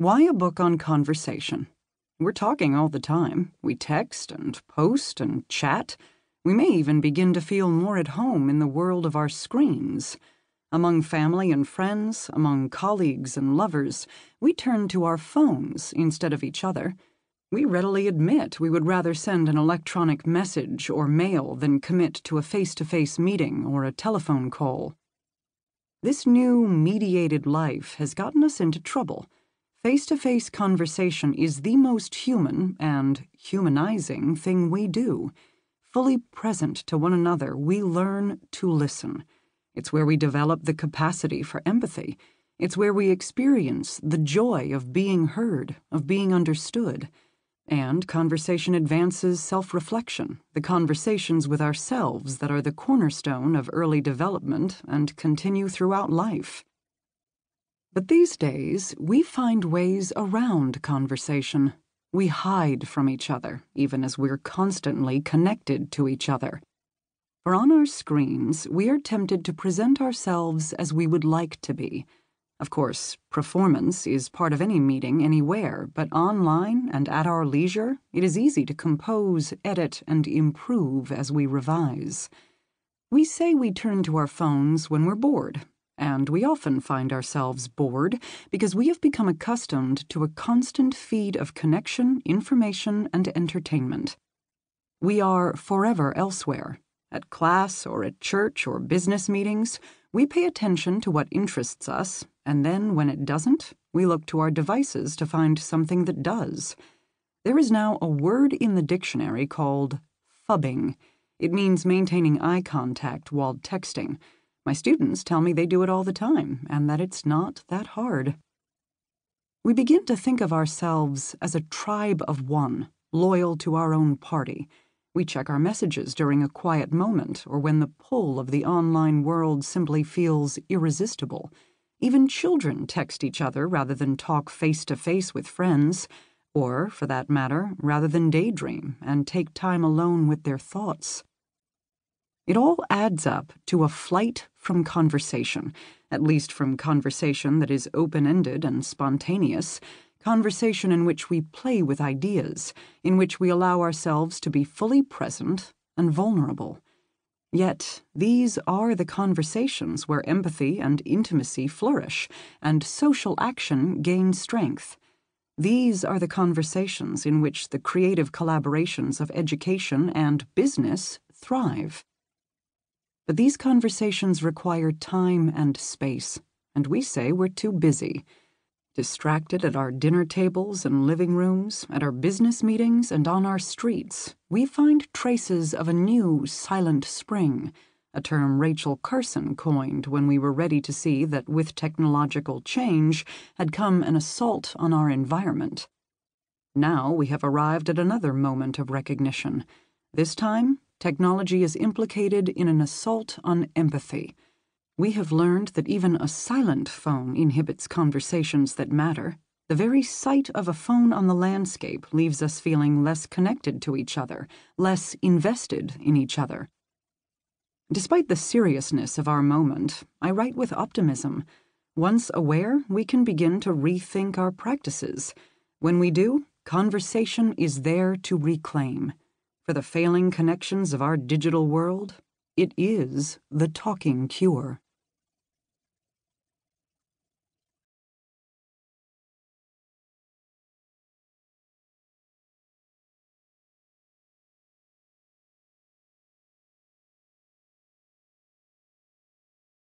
Why a book on conversation? We're talking all the time. We text and post and chat. We may even begin to feel more at home in the world of our screens. Among family and friends, among colleagues and lovers, we turn to our phones instead of each other. We readily admit we would rather send an electronic message or mail than commit to a face to face meeting or a telephone call. This new mediated life has gotten us into trouble Face to face conversation is the most human and humanizing thing we do. Fully present to one another, we learn to listen. It's where we develop the capacity for empathy. It's where we experience the joy of being heard, of being understood. And conversation advances self reflection, the conversations with ourselves that are the cornerstone of early development and continue throughout life. But these days, we find ways around conversation. We hide from each other, even as we're constantly connected to each other. For on our screens, we are tempted to present ourselves as we would like to be. Of course, performance is part of any meeting anywhere, but online and at our leisure, it is easy to compose, edit, and improve as we revise. We say we turn to our phones when we're bored and we often find ourselves bored because we have become accustomed to a constant feed of connection, information, and entertainment. We are forever elsewhere. At class or at church or business meetings, we pay attention to what interests us, and then when it doesn't, we look to our devices to find something that does. There is now a word in the dictionary called fubbing. It means maintaining eye contact while texting. My students tell me they do it all the time and that it's not that hard. We begin to think of ourselves as a tribe of one, loyal to our own party. We check our messages during a quiet moment or when the pull of the online world simply feels irresistible. Even children text each other rather than talk face to face with friends, or, for that matter, rather than daydream and take time alone with their thoughts. It all adds up to a flight from conversation, at least from conversation that is open ended and spontaneous, conversation in which we play with ideas, in which we allow ourselves to be fully present and vulnerable. Yet, these are the conversations where empathy and intimacy flourish and social action gains strength. These are the conversations in which the creative collaborations of education and business thrive. But these conversations require time and space, and we say we're too busy. Distracted at our dinner tables and living rooms, at our business meetings, and on our streets, we find traces of a new silent spring, a term Rachel Carson coined when we were ready to see that with technological change had come an assault on our environment. Now we have arrived at another moment of recognition, this time technology is implicated in an assault on empathy. We have learned that even a silent phone inhibits conversations that matter. The very sight of a phone on the landscape leaves us feeling less connected to each other, less invested in each other. Despite the seriousness of our moment, I write with optimism. Once aware, we can begin to rethink our practices. When we do, conversation is there to reclaim for the failing connections of our digital world, it is the talking cure.